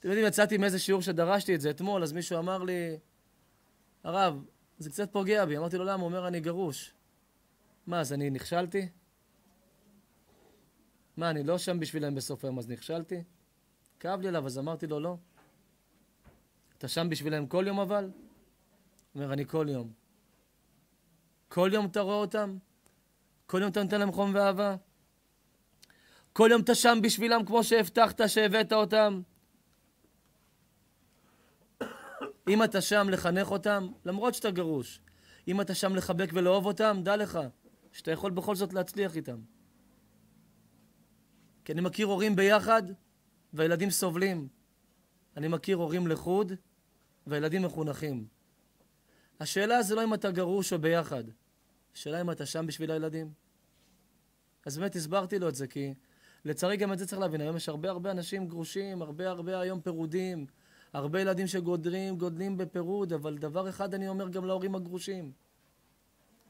אתם יודעים, יצאתי מאיזה שיעור שדרשתי את זה אתמול, אז מישהו אמר לי, הרב, זה קצת פוגע בי. אמרתי לו, למה? הוא אומר, אני גרוש. מה, אז אני נכשלתי? מה, אני לא שם בשבילם בסוף היום, אז נכשלתי? כאב לי עליו, אז אמרתי לו, לא. אתה שם בשבילם כל יום אבל? הוא אומר, אני כל יום. כל יום אתה רואה אותם? כל יום אתה נותן להם חום ואהבה? כל יום אתה שם בשבילם כמו שהבטחת שהבאת אותם? אם אתה שם לחנך אותם, למרות שאתה גרוש, אם אתה שם לחבק ולאהוב אותם, דע לך שאתה יכול בכל זאת להצליח איתם. כי אני מכיר הורים ביחד, והילדים סובלים. אני מכיר הורים לחוד, והילדים מחונכים. השאלה זה לא אם אתה גרוש או ביחד, השאלה אם אתה שם בשביל הילדים. אז באמת הסברתי לו את זה, כי לצערי גם את זה צריך להבין, היום יש הרבה הרבה אנשים גרושים, הרבה הרבה היום פירודים, הרבה ילדים שגודלים, גודלים בפירוד, אבל דבר אחד אני אומר גם להורים הגרושים.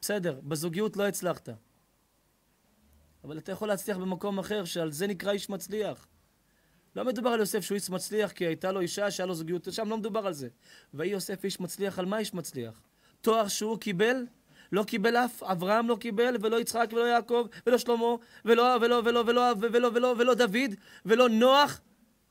בסדר, בזוגיות לא הצלחת. אבל אתה יכול להצליח במקום אחר, שעל זה נקרא איש מצליח. לא מדובר על יוסף שהוא איש מצליח כי הייתה לו אישה שהיה לו זוגיות, שם לא מדובר על זה. ויהי יוסף איש מצליח, על מה איש מצליח? תואר שהוא קיבל? לא קיבל אף, אברהם לא קיבל, ולא יצחק, ולא יעקב, ולא שלמה, ולא, ולא, ולא, ולא, ולא, ולא, ולא, ולא דוד, ולא נוח,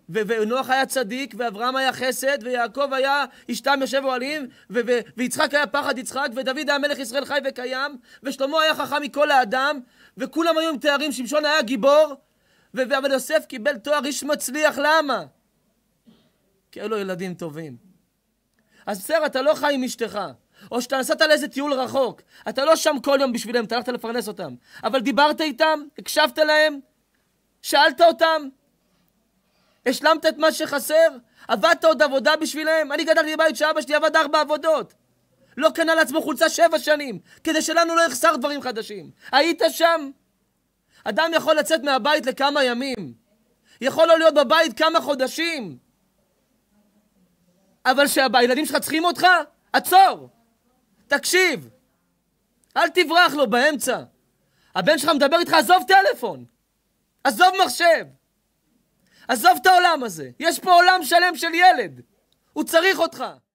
ו- ונוח היה צדיק, ואברהם היה חסד, ויעקב היה אשתם יושב אוהלים, ו- ו- ויצחק היה פחד יצחק, ודוד היה מלך ישראל חי וקיים, ושלמה היה חכם מכל האדם, וכולם היו עם תארים, שמשון היה גיבור, ו- אבל יוסף קיבל תואר איש מצליח, למה? כי היו לו ילדים טובים. אז בסדר, אתה לא חי עם אשתך. או שאתה נסעת לאיזה טיול רחוק, אתה לא שם כל יום בשבילם, אתה הלכת לפרנס אותם, אבל דיברת איתם, הקשבת להם, שאלת אותם, השלמת את מה שחסר? עבדת עוד עבודה בשבילם? אני גדלתי בבית שאבא שלי עבד ארבע עבודות. לא קנה לעצמו חולצה שבע שנים, כדי שלנו לא יחסר דברים חדשים. היית שם? אדם יכול לצאת מהבית לכמה ימים. יכול לא להיות בבית כמה חודשים. אבל שהילדים שלך צריכים אותך? עצור! תקשיב! אל תברח לו באמצע. הבן שלך מדבר איתך, עזוב טלפון! עזוב מחשב! עזוב את העולם הזה, יש פה עולם שלם של ילד, הוא צריך אותך.